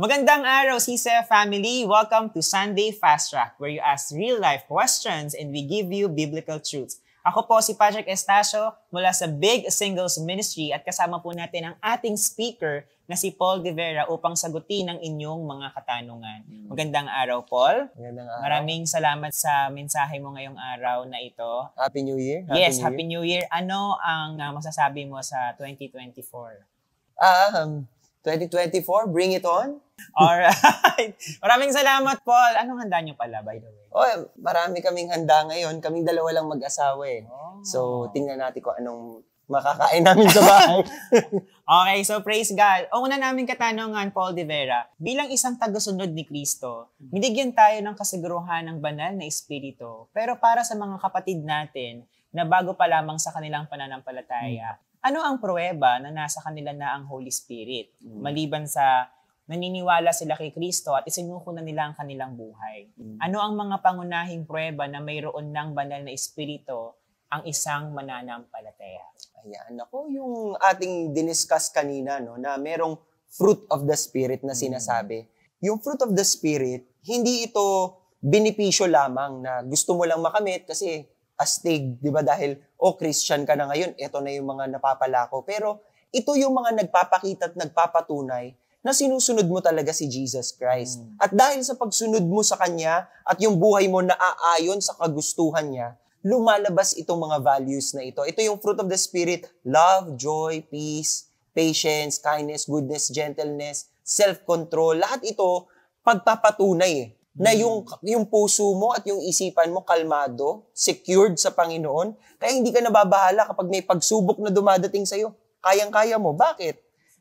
Magandang araw, Sisa family! Welcome to Sunday Fast Track, where you ask real-life questions and we give you biblical truths. Ako po si Patrick Estacio mula sa Big Singles Ministry at kasama po natin ang ating speaker na si Paul De Vera upang sagutin ang inyong mga katanungan. Hmm. Magandang araw, Paul. Magandang araw. Maraming salamat sa mensahe mo ngayong araw na ito. Happy New Year. Happy yes, New Happy Year. New Year. Ano ang ah, masasabi mo sa 2024? Ah, um, 2024, bring it on. Alright. Maraming salamat, Paul. Anong handa nyo pala, by the way? Oh, marami kaming handa ngayon. Kaming dalawa lang mag-asawa eh. Oh. So, tingnan natin kung anong makakain namin sa bahay. okay, so praise God. O una namin katanungan, Paul De Vera, bilang isang tagasunod ni Kristo, binigyan tayo ng kasiguruhan ng banal na Espiritu. Pero para sa mga kapatid natin na bago pa lamang sa kanilang pananampalataya, ano ang pruweba na nasa kanila na ang Holy Spirit? Mm. Maliban sa naniniwala sila kay Kristo at isinuko na nila ang kanilang buhay. Mm. Ano ang mga pangunahing pruweba na mayroon ng banal na Espiritu ang isang mananampalataya? Ayan, ako yung ating diniscuss kanina no, na merong fruit of the Spirit na mm. sinasabi. Mm. Yung fruit of the Spirit, hindi ito benepisyo lamang na gusto mo lang makamit kasi astig, di ba? Dahil oh, Christian ka na ngayon, ito na yung mga napapala ko. Pero ito yung mga nagpapakita at nagpapatunay na sinusunod mo talaga si Jesus Christ. Mm. At dahil sa pagsunod mo sa Kanya at yung buhay mo na aayon sa kagustuhan niya, lumalabas itong mga values na ito. Ito yung fruit of the Spirit, love, joy, peace, patience, kindness, goodness, gentleness, self-control. Lahat ito, pagpapatunay eh na mm. yung yung puso mo at yung isipan mo kalmado, secured sa Panginoon, kaya hindi ka nababahala kapag may pagsubok na dumadating sa iyo. Kayang-kaya mo. Bakit?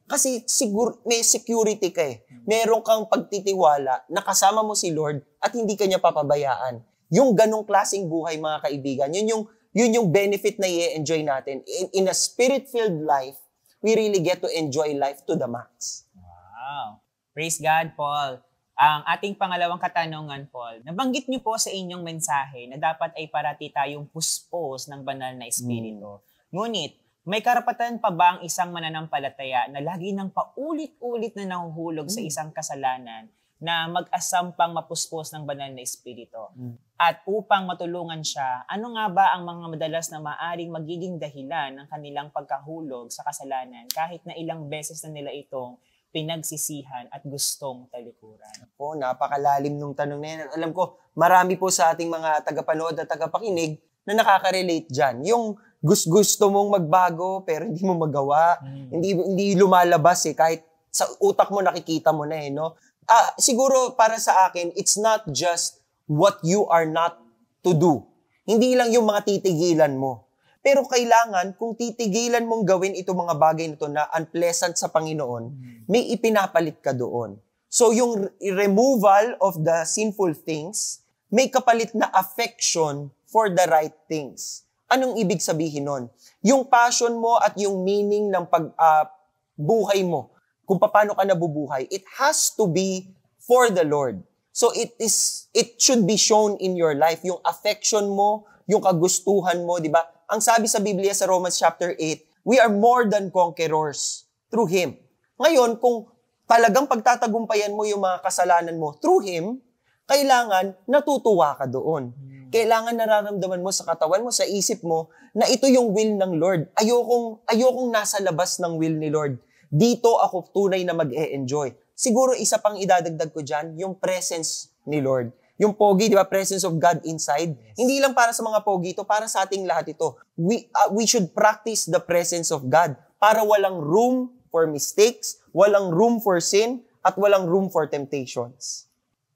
Kasi siguro may security ka eh. Mm. Meron kang pagtitiwala na kasama mo si Lord at hindi ka niya papabayaan. Yung ganong klasing buhay mga kaibigan, yun yung yun yung benefit na i-enjoy natin. In, in a spirit-filled life, we really get to enjoy life to the max. Wow. Praise God, Paul. Ang ating pangalawang katanungan, Paul, nabanggit niyo po sa inyong mensahe na dapat ay parati tayong puspos ng banal na espiritu. Mm. Ngunit, may karapatan pa ba ang isang mananampalataya na lagi nang paulit-ulit na nahuhulog mm. sa hmm. isang kasalanan na mag-asampang mapuspos ng banal na espiritu? Mm. At upang matulungan siya, ano nga ba ang mga madalas na maaring magiging dahilan ng kanilang pagkahulog sa kasalanan kahit na ilang beses na nila itong pinagsisihan at gustong talikuran? Po, napakalalim nung tanong na yan. Alam ko, marami po sa ating mga tagapanood at tagapakinig na nakaka-relate dyan. Yung gust gusto mong magbago pero hindi mo magawa, mm. hindi, hindi lumalabas eh, kahit sa utak mo nakikita mo na eh, no? Ah, siguro para sa akin, it's not just what you are not to do. Hindi lang yung mga titigilan mo. Pero kailangan, kung titigilan mong gawin itong mga bagay na ito na unpleasant sa Panginoon, hmm. may ipinapalit ka doon. So yung removal of the sinful things, may kapalit na affection for the right things. Anong ibig sabihin nun? Yung passion mo at yung meaning ng pag uh, buhay mo, kung paano ka nabubuhay, it has to be for the Lord. So it is it should be shown in your life yung affection mo, yung kagustuhan mo, di ba? Ang sabi sa Biblia sa Romans chapter 8, we are more than conquerors through Him. Ngayon, kung talagang pagtatagumpayan mo yung mga kasalanan mo through Him, kailangan natutuwa ka doon. Hmm. Kailangan nararamdaman mo sa katawan mo, sa isip mo, na ito yung will ng Lord. Ayokong, ayokong nasa labas ng will ni Lord. Dito ako tunay na mag-e-enjoy. Siguro isa pang idadagdag ko dyan, yung presence ni Lord. Yung pogi, di ba? Presence of God inside. Yes. Hindi lang para sa mga pogi ito, para sa ating lahat ito. We, uh, we should practice the presence of God para walang room for mistakes, walang room for sin, at walang room for temptations.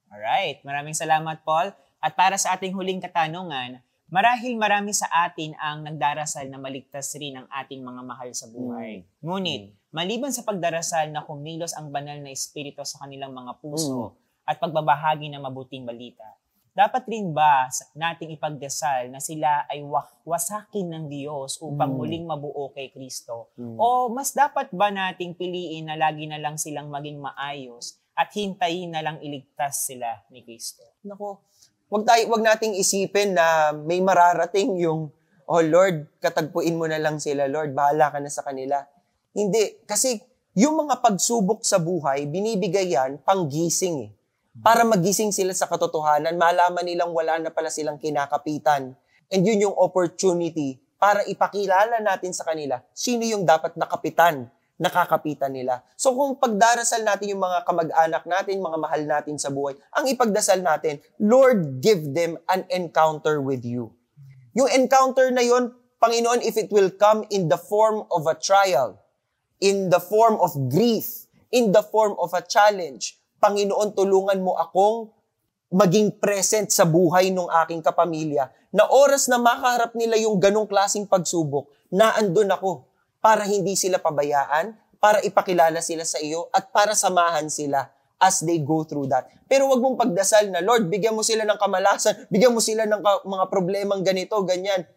Alright, maraming salamat Paul. At para sa ating huling katanungan, marahil marami sa atin ang nagdarasal na maligtas rin ang ating mga mahal sa buhay. Mm. Ngunit, mm. maliban sa pagdarasal na kumilos ang banal na espiritu sa kanilang mga puso, mm at pagbabahagi ng mabuting balita. Dapat rin ba nating ipagdasal na sila ay wasakin ng Diyos upang mm. muling mabuo kay Kristo? Mm. O mas dapat ba nating piliin na lagi na lang silang maging maayos at hintayin na lang iligtas sila ni Kristo? Nako, wag tayo wag nating isipin na may mararating yung oh Lord, katagpuin mo na lang sila Lord, bahala ka na sa kanila. Hindi kasi yung mga pagsubok sa buhay, binibigay yan panggising eh para magising sila sa katotohanan, malaman nilang wala na pala silang kinakapitan. And yun yung opportunity para ipakilala natin sa kanila sino yung dapat nakapitan, nakakapitan nila. So kung pagdarasal natin yung mga kamag-anak natin, mga mahal natin sa buhay, ang ipagdasal natin, Lord, give them an encounter with you. Yung encounter na yon, Panginoon, if it will come in the form of a trial, in the form of grief, in the form of a challenge, Panginoon, tulungan mo akong maging present sa buhay ng aking kapamilya na oras na makaharap nila yung ganong klasing pagsubok, na naandun ako para hindi sila pabayaan, para ipakilala sila sa iyo at para samahan sila as they go through that. Pero wag mong pagdasal na, Lord, bigyan mo sila ng kamalasan, bigyan mo sila ng ka- mga problemang ganito, ganyan.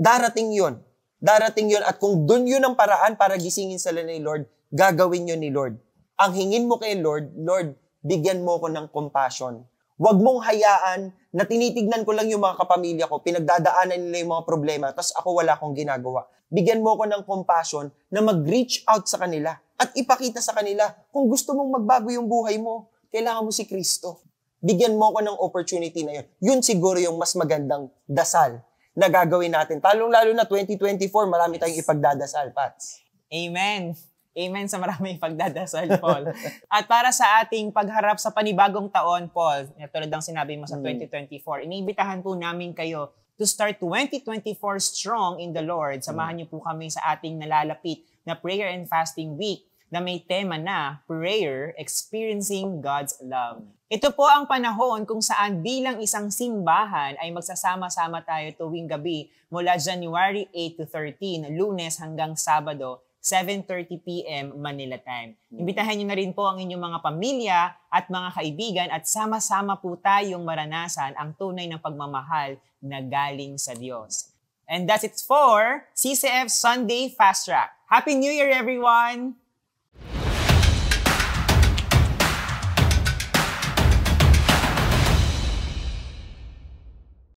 Darating yon Darating yon At kung dun yun ang paraan para gisingin sila ni Lord, gagawin yun ni Lord. Ang hingin mo kay Lord, Lord, bigyan mo ko ng compassion. Huwag mong hayaan na tinitignan ko lang yung mga kapamilya ko, pinagdadaanan nila yung mga problema, tapos ako wala akong ginagawa. Bigyan mo ko ng compassion na mag-reach out sa kanila at ipakita sa kanila kung gusto mong magbago yung buhay mo, kailangan mo si Kristo. Bigyan mo ko ng opportunity na yun. Yun siguro yung mas magandang dasal na gagawin natin. Talong lalo na 2024, marami tayong ipagdadasal, Pats. Amen. Amen sa maraming pagdadasal, Paul. At para sa ating pagharap sa panibagong taon, Paul, eh, tulad ng sinabi mo sa 2024, mm. iniimbitahan po namin kayo to start 2024 strong in the Lord. Mm. Samahan niyo po kami sa ating nalalapit na prayer and fasting week na may tema na Prayer Experiencing God's Love. Ito po ang panahon kung saan bilang isang simbahan ay magsasama-sama tayo tuwing gabi mula January 8 to 13, lunes hanggang Sabado, 7.30 p.m. Manila time. Mm. Imbitahan nyo na rin po ang inyong mga pamilya at mga kaibigan at sama-sama po tayong maranasan ang tunay ng pagmamahal na galing sa Diyos. And that's it for CCF Sunday Fast Track. Happy New Year, everyone!